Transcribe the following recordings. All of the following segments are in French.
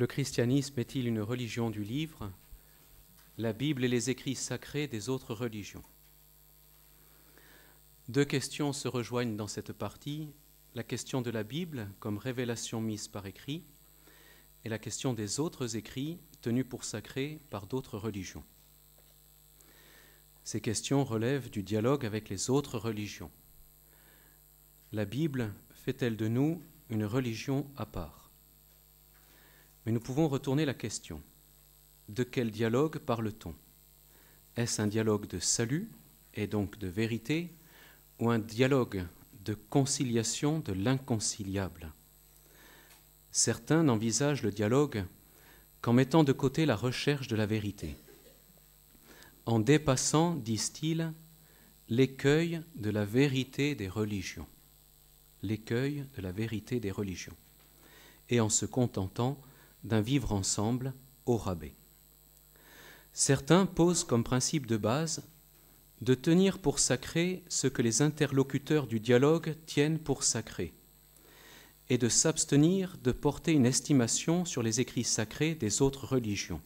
le christianisme est-il une religion du livre, la Bible et les écrits sacrés des autres religions Deux questions se rejoignent dans cette partie, la question de la Bible comme révélation mise par écrit et la question des autres écrits tenus pour sacrés par d'autres religions. Ces questions relèvent du dialogue avec les autres religions. La Bible fait-elle de nous une religion à part mais nous pouvons retourner la question. De quel dialogue parle-t-on Est-ce un dialogue de salut et donc de vérité ou un dialogue de conciliation de l'inconciliable Certains n'envisagent le dialogue qu'en mettant de côté la recherche de la vérité, en dépassant, disent-ils, l'écueil de la vérité des religions, l'écueil de la vérité des religions, et en se contentant d'un vivre ensemble au rabais. Certains posent comme principe de base de tenir pour sacré ce que les interlocuteurs du dialogue tiennent pour sacré, et de s'abstenir de porter une estimation sur les écrits sacrés des autres religions.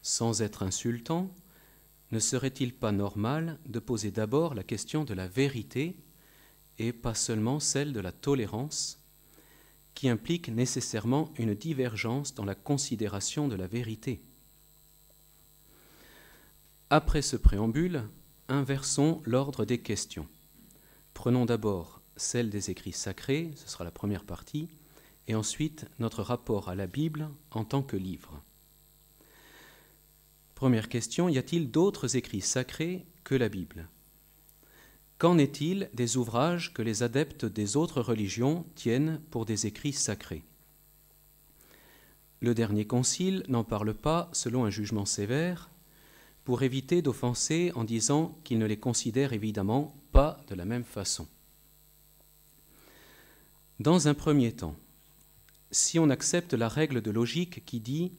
Sans être insultant, ne serait-il pas normal de poser d'abord la question de la vérité et pas seulement celle de la tolérance qui implique nécessairement une divergence dans la considération de la vérité. Après ce préambule, inversons l'ordre des questions. Prenons d'abord celle des écrits sacrés, ce sera la première partie, et ensuite notre rapport à la Bible en tant que livre. Première question, y a-t-il d'autres écrits sacrés que la Bible Qu'en est-il des ouvrages que les adeptes des autres religions tiennent pour des écrits sacrés Le dernier concile n'en parle pas selon un jugement sévère, pour éviter d'offenser en disant qu'il ne les considère évidemment pas de la même façon. Dans un premier temps, si on accepte la règle de logique qui dit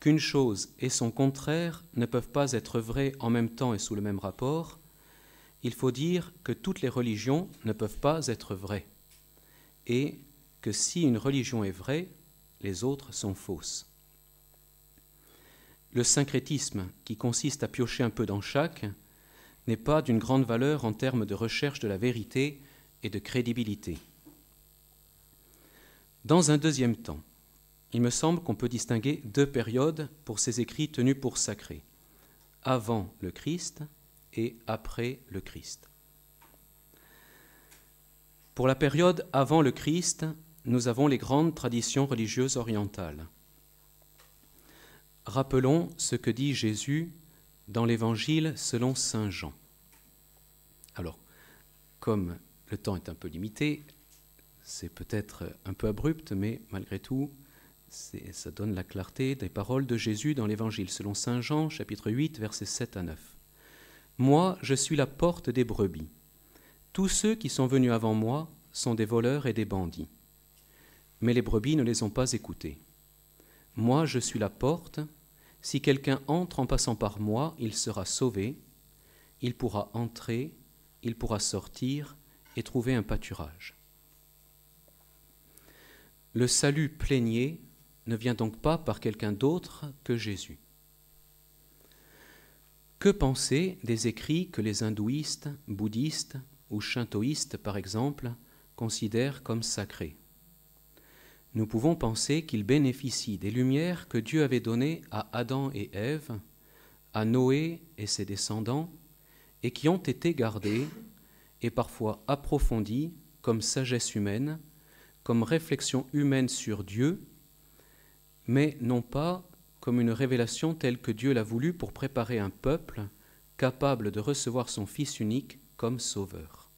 qu'une chose et son contraire ne peuvent pas être vraies en même temps et sous le même rapport, il faut dire que toutes les religions ne peuvent pas être vraies, et que si une religion est vraie, les autres sont fausses. Le syncrétisme, qui consiste à piocher un peu dans chaque, n'est pas d'une grande valeur en termes de recherche de la vérité et de crédibilité. Dans un deuxième temps, il me semble qu'on peut distinguer deux périodes pour ces écrits tenus pour sacrés, avant le Christ et après le Christ. Pour la période avant le Christ, nous avons les grandes traditions religieuses orientales. Rappelons ce que dit Jésus dans l'Évangile selon Saint Jean. Alors, comme le temps est un peu limité, c'est peut-être un peu abrupt, mais malgré tout, ça donne la clarté des paroles de Jésus dans l'Évangile selon Saint Jean, chapitre 8, versets 7 à 9. Moi, je suis la porte des brebis. Tous ceux qui sont venus avant moi sont des voleurs et des bandits. Mais les brebis ne les ont pas écoutés. Moi, je suis la porte. Si quelqu'un entre en passant par moi, il sera sauvé. Il pourra entrer, il pourra sortir et trouver un pâturage. Le salut plaigné ne vient donc pas par quelqu'un d'autre que Jésus. Que penser des écrits que les hindouistes, bouddhistes ou shintoïstes, par exemple, considèrent comme sacrés Nous pouvons penser qu'ils bénéficient des lumières que Dieu avait données à Adam et Ève, à Noé et ses descendants, et qui ont été gardées et parfois approfondies comme sagesse humaine, comme réflexion humaine sur Dieu, mais non pas comme une révélation telle que Dieu l'a voulu pour préparer un peuple capable de recevoir son Fils unique comme Sauveur.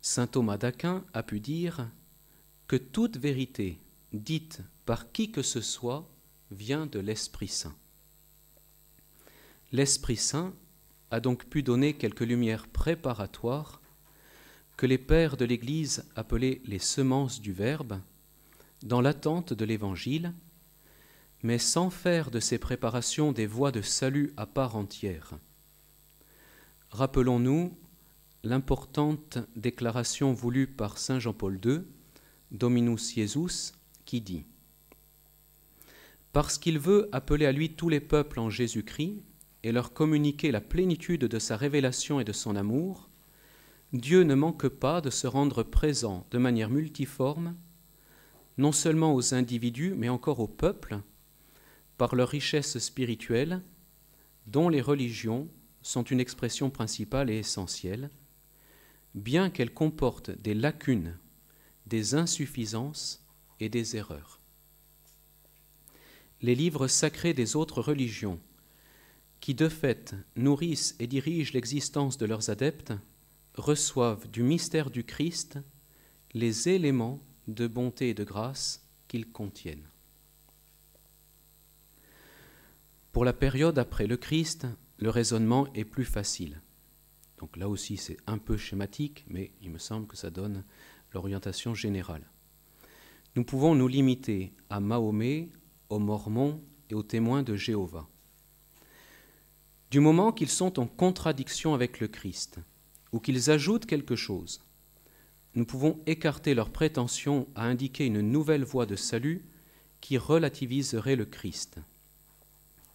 Saint Thomas d'Aquin a pu dire que toute vérité dite par qui que ce soit vient de l'Esprit Saint. L'Esprit Saint a donc pu donner quelques lumières préparatoires que les pères de l'Église appelaient les semences du Verbe, dans l'attente de l'Évangile mais sans faire de ces préparations des voies de salut à part entière. Rappelons-nous l'importante déclaration voulue par Saint Jean-Paul II, Dominus Jesus, qui dit Parce qu'il veut appeler à lui tous les peuples en Jésus-Christ et leur communiquer la plénitude de sa révélation et de son amour, Dieu ne manque pas de se rendre présent de manière multiforme, non seulement aux individus, mais encore aux peuples, par leur richesse spirituelle, dont les religions sont une expression principale et essentielle, bien qu'elles comportent des lacunes, des insuffisances et des erreurs. Les livres sacrés des autres religions, qui de fait nourrissent et dirigent l'existence de leurs adeptes, reçoivent du mystère du Christ les éléments de bonté et de grâce qu'ils contiennent. Pour la période après le Christ, le raisonnement est plus facile. Donc là aussi, c'est un peu schématique, mais il me semble que ça donne l'orientation générale. Nous pouvons nous limiter à Mahomet, aux Mormons et aux témoins de Jéhovah. Du moment qu'ils sont en contradiction avec le Christ, ou qu'ils ajoutent quelque chose, nous pouvons écarter leur prétention à indiquer une nouvelle voie de salut qui relativiserait le Christ.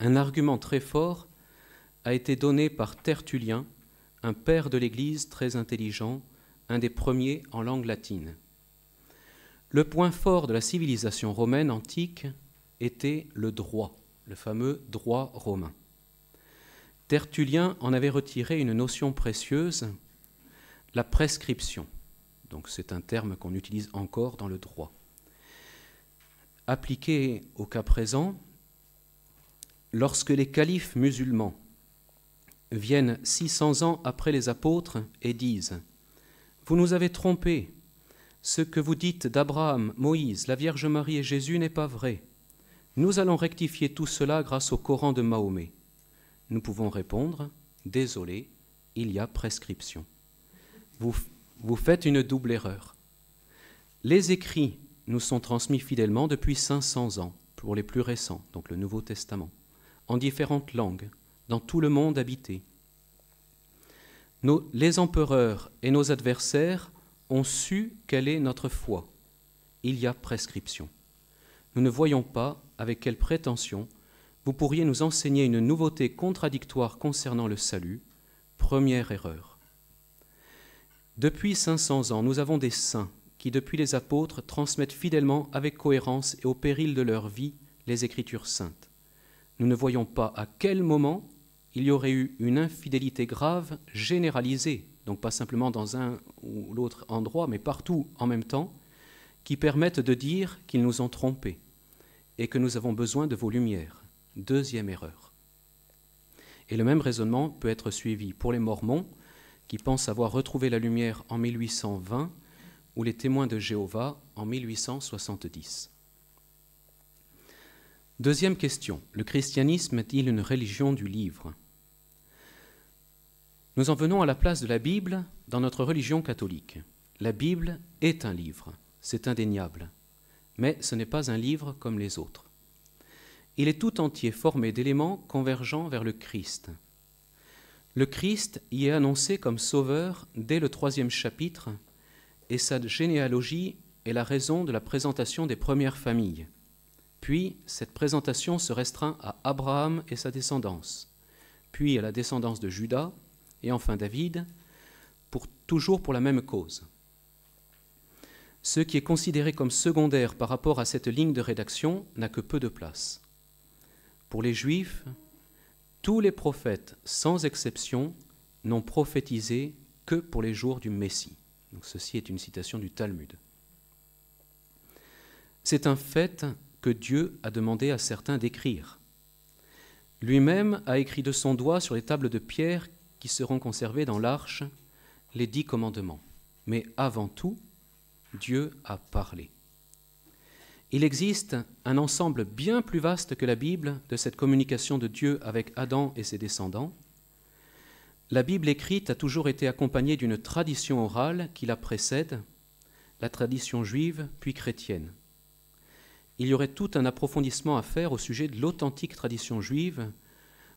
Un argument très fort a été donné par Tertullien, un père de l'Église très intelligent, un des premiers en langue latine. Le point fort de la civilisation romaine antique était le droit, le fameux droit romain. Tertullien en avait retiré une notion précieuse, la prescription. Donc c'est un terme qu'on utilise encore dans le droit. Appliqué au cas présent, lorsque les califes musulmans viennent 600 ans après les apôtres et disent Vous nous avez trompés, ce que vous dites d'Abraham, Moïse, la Vierge Marie et Jésus n'est pas vrai. Nous allons rectifier tout cela grâce au Coran de Mahomet. Nous pouvons répondre Désolé, il y a prescription. Vous, vous faites une double erreur. Les écrits nous sont transmis fidèlement depuis 500 ans, pour les plus récents, donc le Nouveau Testament en différentes langues, dans tout le monde habité. Nos, les empereurs et nos adversaires ont su quelle est notre foi. Il y a prescription. Nous ne voyons pas avec quelle prétention vous pourriez nous enseigner une nouveauté contradictoire concernant le salut. Première erreur. Depuis 500 ans, nous avons des saints qui, depuis les apôtres, transmettent fidèlement avec cohérence et au péril de leur vie les Écritures saintes nous ne voyons pas à quel moment il y aurait eu une infidélité grave généralisée, donc pas simplement dans un ou l'autre endroit, mais partout en même temps, qui permette de dire qu'ils nous ont trompés et que nous avons besoin de vos lumières. Deuxième erreur. Et le même raisonnement peut être suivi pour les Mormons, qui pensent avoir retrouvé la lumière en 1820 ou les témoins de Jéhovah en 1870. Deuxième question, le christianisme est-il une religion du livre Nous en venons à la place de la Bible dans notre religion catholique. La Bible est un livre, c'est indéniable, mais ce n'est pas un livre comme les autres. Il est tout entier formé d'éléments convergents vers le Christ. Le Christ y est annoncé comme sauveur dès le troisième chapitre, et sa généalogie est la raison de la présentation des premières familles, puis, cette présentation se restreint à Abraham et sa descendance, puis à la descendance de Judas, et enfin David, pour toujours pour la même cause. Ce qui est considéré comme secondaire par rapport à cette ligne de rédaction n'a que peu de place. Pour les Juifs, tous les prophètes, sans exception, n'ont prophétisé que pour les jours du Messie. Donc ceci est une citation du Talmud. C'est un fait que Dieu a demandé à certains d'écrire. Lui-même a écrit de son doigt sur les tables de pierre qui seront conservées dans l'arche les dix commandements. Mais avant tout, Dieu a parlé. Il existe un ensemble bien plus vaste que la Bible de cette communication de Dieu avec Adam et ses descendants. La Bible écrite a toujours été accompagnée d'une tradition orale qui la précède, la tradition juive puis chrétienne il y aurait tout un approfondissement à faire au sujet de l'authentique tradition juive,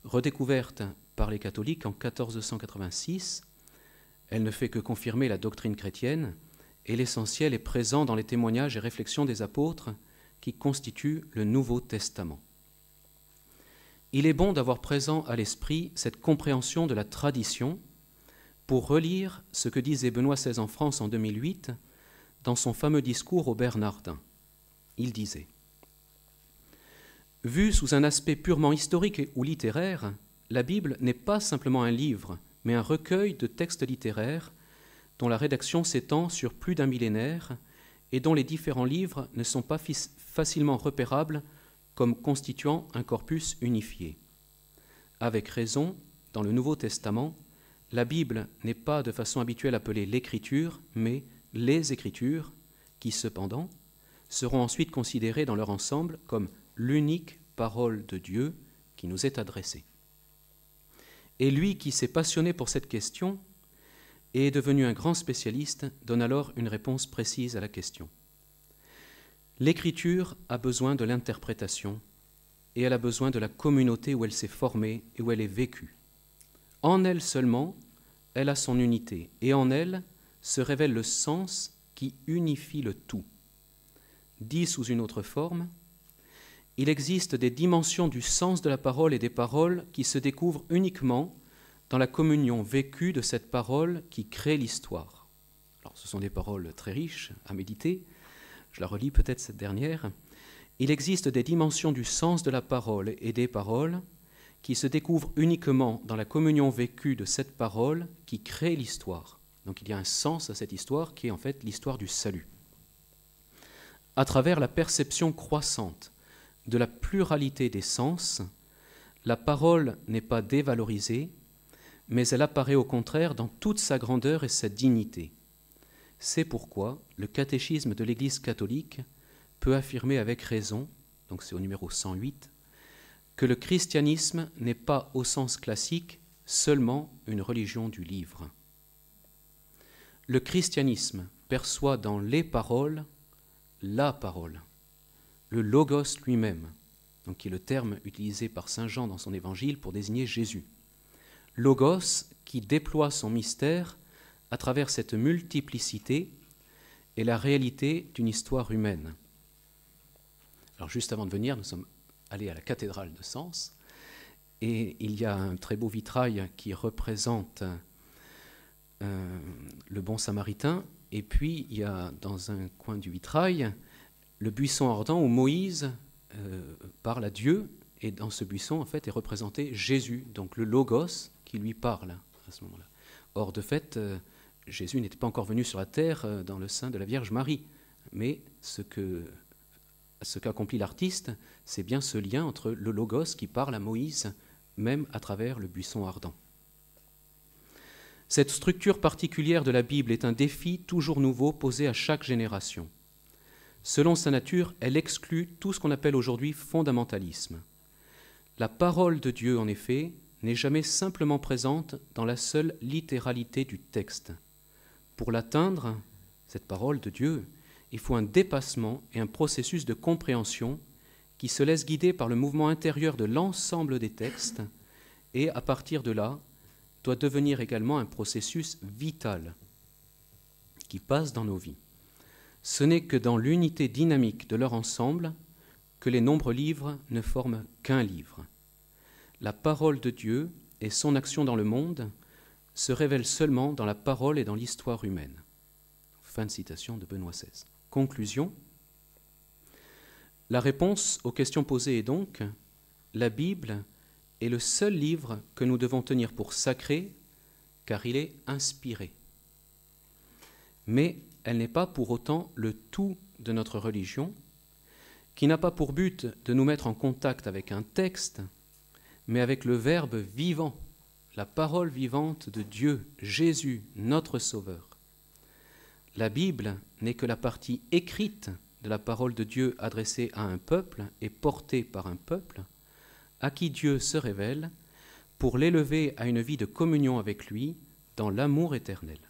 redécouverte par les catholiques en 1486. Elle ne fait que confirmer la doctrine chrétienne, et l'essentiel est présent dans les témoignages et réflexions des apôtres qui constituent le Nouveau Testament. Il est bon d'avoir présent à l'esprit cette compréhension de la tradition pour relire ce que disait Benoît XVI en France en 2008 dans son fameux discours au Bernardin. Il disait Vu sous un aspect purement historique ou littéraire, la Bible n'est pas simplement un livre, mais un recueil de textes littéraires dont la rédaction s'étend sur plus d'un millénaire et dont les différents livres ne sont pas facilement repérables comme constituant un corpus unifié. Avec raison, dans le Nouveau Testament, la Bible n'est pas de façon habituelle appelée l'écriture, mais les écritures, qui cependant seront ensuite considérés dans leur ensemble comme l'unique parole de Dieu qui nous est adressée. Et lui qui s'est passionné pour cette question et est devenu un grand spécialiste donne alors une réponse précise à la question. L'écriture a besoin de l'interprétation et elle a besoin de la communauté où elle s'est formée et où elle est vécue. En elle seulement, elle a son unité et en elle se révèle le sens qui unifie le tout dit sous une autre forme, il existe des dimensions du sens de la parole et des paroles qui se découvrent uniquement dans la communion vécue de cette parole qui crée l'histoire. Alors, ce sont des paroles très riches à méditer. Je la relis peut-être cette dernière. Il existe des dimensions du sens de la parole et des paroles qui se découvrent uniquement dans la communion vécue de cette parole qui crée l'histoire. Donc il y a un sens à cette histoire qui est en fait l'histoire du salut à travers la perception croissante de la pluralité des sens, la parole n'est pas dévalorisée, mais elle apparaît au contraire dans toute sa grandeur et sa dignité. C'est pourquoi le catéchisme de l'Église catholique peut affirmer avec raison, donc c'est au numéro 108, que le christianisme n'est pas au sens classique seulement une religion du livre. Le christianisme perçoit dans les paroles la parole, le logos lui-même, donc qui est le terme utilisé par Saint Jean dans son évangile pour désigner Jésus. Logos qui déploie son mystère à travers cette multiplicité et la réalité d'une histoire humaine. Alors juste avant de venir, nous sommes allés à la cathédrale de Sens et il y a un très beau vitrail qui représente euh, le bon samaritain et puis, il y a dans un coin du vitrail le buisson ardent où Moïse euh, parle à Dieu. Et dans ce buisson, en fait, est représenté Jésus, donc le Logos qui lui parle à ce moment-là. Or, de fait, euh, Jésus n'était pas encore venu sur la terre euh, dans le sein de la Vierge Marie. Mais ce qu'accomplit l'artiste, c'est bien ce lien entre le Logos qui parle à Moïse, même à travers le buisson ardent. Cette structure particulière de la Bible est un défi toujours nouveau posé à chaque génération. Selon sa nature, elle exclut tout ce qu'on appelle aujourd'hui fondamentalisme. La parole de Dieu, en effet, n'est jamais simplement présente dans la seule littéralité du texte. Pour l'atteindre, cette parole de Dieu, il faut un dépassement et un processus de compréhension qui se laisse guider par le mouvement intérieur de l'ensemble des textes et, à partir de là, doit devenir également un processus vital qui passe dans nos vies. Ce n'est que dans l'unité dynamique de leur ensemble que les nombreux livres ne forment qu'un livre. La parole de Dieu et son action dans le monde se révèlent seulement dans la parole et dans l'histoire humaine. Fin de citation de Benoît XVI. Conclusion. La réponse aux questions posées est donc la Bible est le seul livre que nous devons tenir pour sacré, car il est inspiré. Mais elle n'est pas pour autant le tout de notre religion, qui n'a pas pour but de nous mettre en contact avec un texte, mais avec le Verbe vivant, la parole vivante de Dieu, Jésus, notre Sauveur. La Bible n'est que la partie écrite de la parole de Dieu adressée à un peuple et portée par un peuple, à qui Dieu se révèle pour l'élever à une vie de communion avec lui dans l'amour éternel.